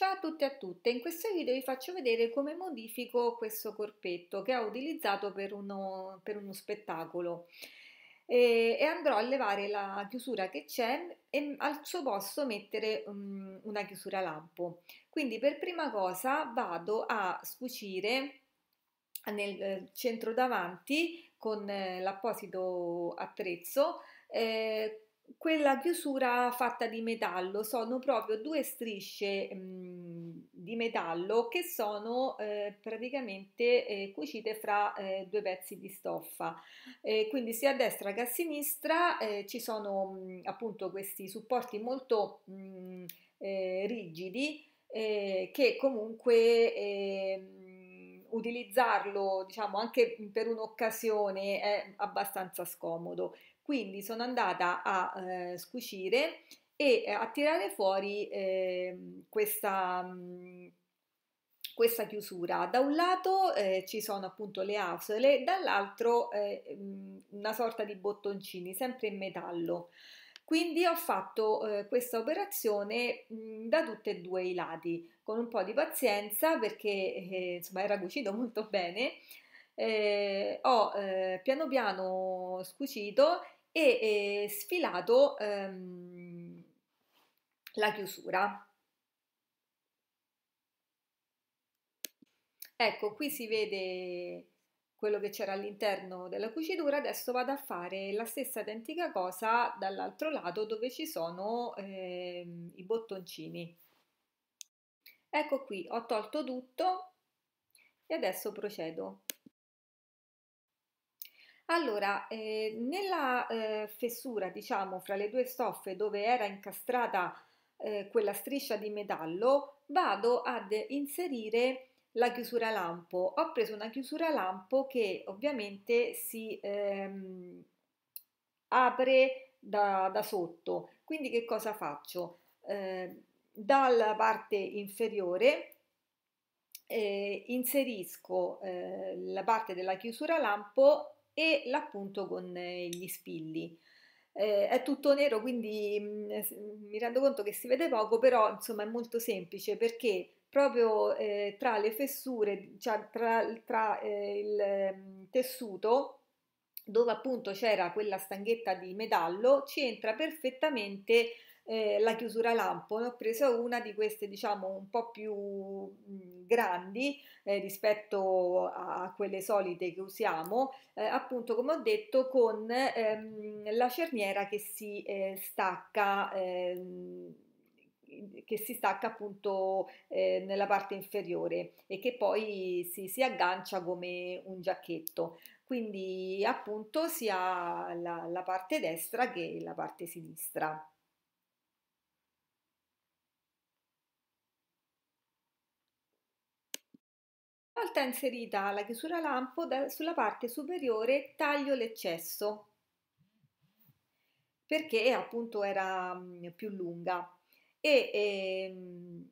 Ciao a tutti e a tutte, in questo video vi faccio vedere come modifico questo corpetto che ho utilizzato per uno, per uno spettacolo e, e, andrò a levare la chiusura che c'è e al suo posto mettere um, una chiusura lampo. Quindi per prima cosa vado a scucire nel eh, centro davanti con eh, l'apposito attrezzo eh, quella chiusura fatta di metallo sono proprio due strisce mh, mm, di metallo che sono eh, praticamente eh, cucite fra eh, due pezzi di stoffa eh, quindi sia a destra che a sinistra eh, ci sono mh, mm, appunto questi supporti molto mh, mm, eh, rigidi che comunque ehm, utilizzarlo diciamo anche per un'occasione è abbastanza scomodo quindi sono andata a eh, scucire e eh, a tirare fuori eh, questa, mhmm, questa, chiusura. Da un lato eh, ci sono appunto le asole, dall'altro eh, mh, mhmm, una sorta di bottoncini, sempre in metallo. Quindi ho fatto eh, questa operazione mh, mhmm, da tutti e due i lati, con un po' di pazienza perché eh, insomma era cucito molto bene. Eh, ho eh, piano piano scucito e eh, sfilato ehm, la chiusura. Ecco, qui si vede quello che c'era all'interno della cucitura, adesso vado a fare la stessa identica cosa dall'altro lato dove ci sono ehm, i bottoncini. Ecco qui, ho tolto tutto e adesso procedo. Allora, eh, nella eh, fessura, diciamo, fra le due stoffe dove era incastrata eh, quella striscia di metallo, vado ad inserire la chiusura lampo. Ho preso una chiusura lampo che ovviamente si ehm, apre da, da, sotto. Quindi che cosa faccio? Eh, dalla parte inferiore eh, inserisco eh, la parte della chiusura lampo e l'appunto con eh, gli spilli. Eh, è tutto nero, quindi mh, mm, eh, mi rendo conto che si vede poco, però insomma è molto semplice perché proprio eh, tra le fessure, cioè tra, tra eh, il mm, tessuto, dove appunto c'era quella stanghetta di metallo, ci entra perfettamente eh, la chiusura lampo, ne ho preso una di queste diciamo un po' più mh, grandi eh, rispetto a quelle solite che usiamo, eh, appunto come ho detto con ehm, la cerniera che si eh, stacca ehm, che si stacca appunto eh, nella parte inferiore e che poi si, si, aggancia come un giacchetto. Quindi appunto sia la, la parte destra che la parte sinistra. Una volta inserita la chiusura lampo, da, sulla parte superiore taglio l'eccesso perché appunto era mh, mm, più lunga e ehm,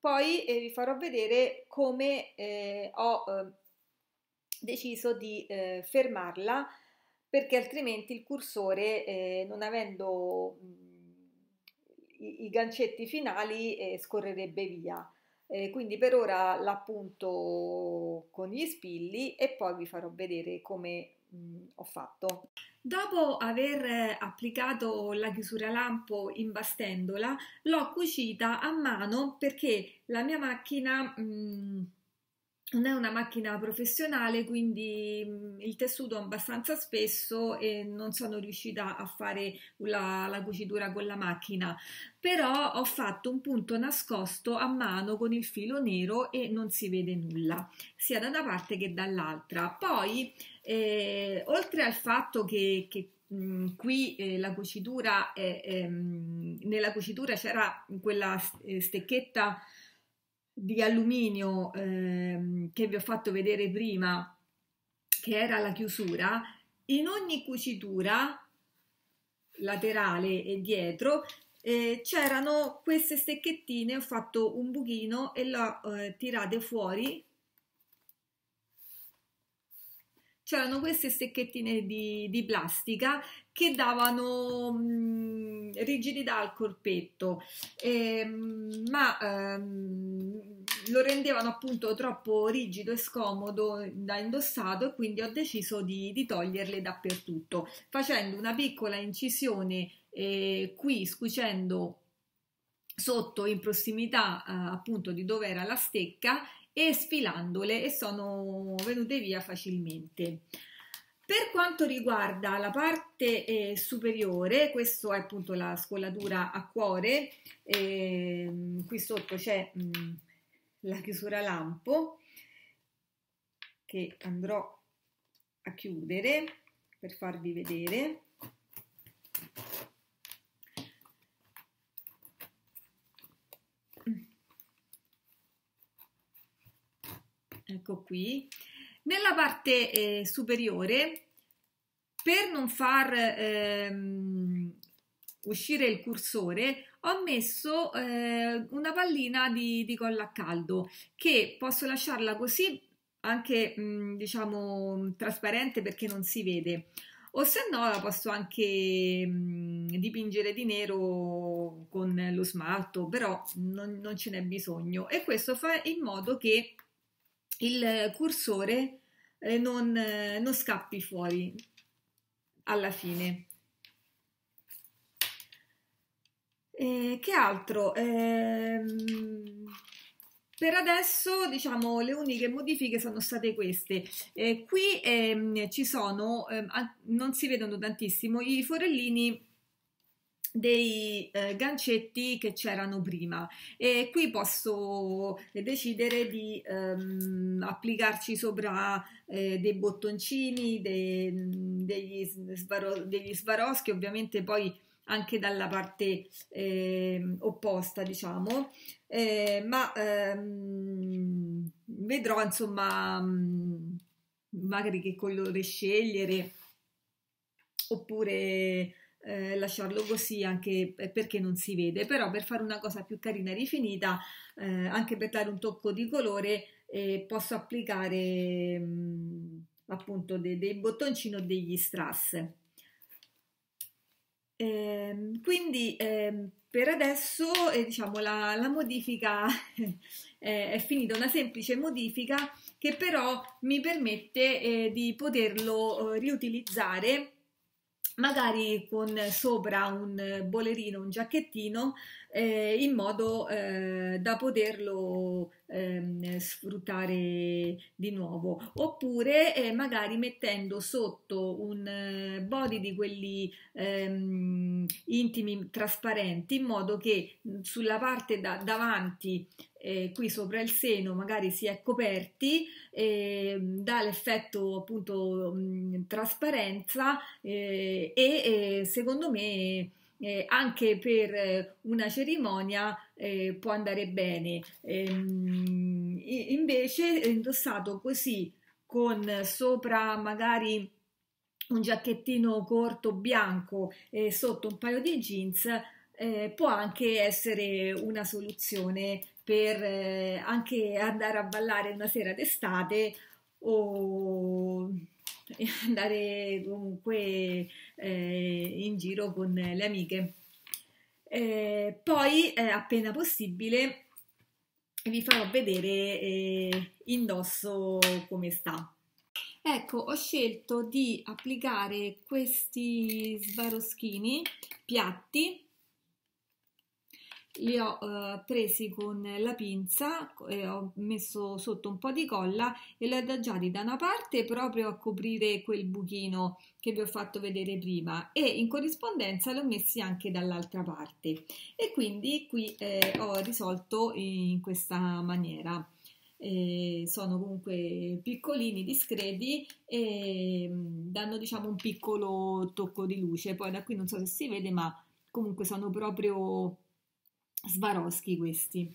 poi eh, vi farò vedere come eh, ho eh, deciso di eh, fermarla perché altrimenti il cursore eh, non avendo mh, mm, i, i, gancetti finali eh, scorrerebbe via eh, quindi per ora l'appunto con gli spilli e poi vi farò vedere come mh, ho fatto. Dopo aver eh, applicato la chiusura lampo imbastendola, l'ho cucita a mano perché la mia macchina... Mh, non è una macchina professionale, quindi mm, il tessuto è abbastanza spesso e non sono riuscita a fare la, la, cucitura con la macchina, però ho fatto un punto nascosto a mano con il filo nero e non si vede nulla, sia da una parte che dall'altra. Poi, eh, oltre al fatto che, che mm, qui eh, la cucitura, è, ehm, nella cucitura c'era quella eh, stecchetta di alluminio ehm, che vi ho fatto vedere prima, che era la chiusura, in ogni cucitura laterale e dietro eh, c'erano queste stecchettine, ho fatto un buchino e l'ho eh, tirate fuori c'erano queste stecchettine di, di plastica che davano mh, rigidità al corpetto, eh, ma ehm, lo rendevano appunto troppo rigido e scomodo da indossato e quindi ho deciso di, di toglierle dappertutto, facendo una piccola incisione eh, qui, scucendo sotto in prossimità eh, appunto di dove era la stecca e sfilandole e sono venute via facilmente. Per quanto riguarda la parte eh, superiore, questa è appunto la scollatura a cuore, eh, qui sotto c'è mm, la chiusura lampo che andrò a chiudere per farvi vedere. Mm. ecco qui. Nella parte eh, superiore, per non far ehm, uscire il cursore, ho messo eh, una pallina di, di, colla a caldo che posso lasciarla così anche mh, mm, diciamo trasparente perché non si vede o se no la posso anche mh, mm, dipingere di nero con lo smalto però non, non ce n'è bisogno e questo fa in modo che il cursore eh, non, eh, non scappi fuori alla fine. Eh, che altro? Eh, per adesso, diciamo, le uniche modifiche sono state queste. Eh, qui ehm, ci sono, ehm, non si vedono tantissimo, i forellini dei eh, gancetti che c'erano prima e qui posso eh, decidere di ehm, applicarci sopra eh, dei bottoncini dei, degli, svaro, degli svaroschi ovviamente poi anche dalla parte eh, opposta diciamo eh, ma ehm, vedrò insomma magari che colore scegliere oppure eh, lasciarlo così anche perché non si vede, però per fare una cosa più carina e rifinita, eh, anche per dare un tocco di colore, eh, posso applicare mh, mm, appunto dei, dei bottoncini o degli strass. Ehm, quindi ehm, per adesso eh, diciamo, la, la modifica è finita, una semplice modifica che però mi permette eh, di poterlo eh, riutilizzare magari con sopra un bolerino, un giacchettino, eh, in modo eh, da poterlo Ehm, sfruttare di nuovo oppure eh, magari mettendo sotto un eh, body di quelli ehm, intimi trasparenti in modo che mm, sulla parte da, davanti eh, qui sopra il seno magari si è coperti ehm, dà l'effetto appunto mh, mm, trasparenza eh, e eh, secondo me eh, anche per eh, una cerimonia eh, può andare bene. Ehm, invece indossato così con sopra magari un giacchettino corto bianco e sotto un paio di jeans eh, può anche essere una soluzione per eh, anche andare a ballare una sera d'estate o andare comunque eh, in giro con le amiche. Eh, poi, eh, appena possibile, vi farò vedere eh, indosso come sta. Ecco, ho scelto di applicare questi svaroschini piatti li ho eh, presi con la pinza e ho messo sotto un po' di colla e li ho adagiati da una parte proprio a coprire quel buchino che vi ho fatto vedere prima e in corrispondenza li ho messi anche dall'altra parte e quindi qui eh, ho risolto in questa maniera. Eh, sono comunque piccolini, discreti e mm, danno diciamo un piccolo tocco di luce. Poi da qui non so se si vede, ma comunque sono proprio Swarovski questi.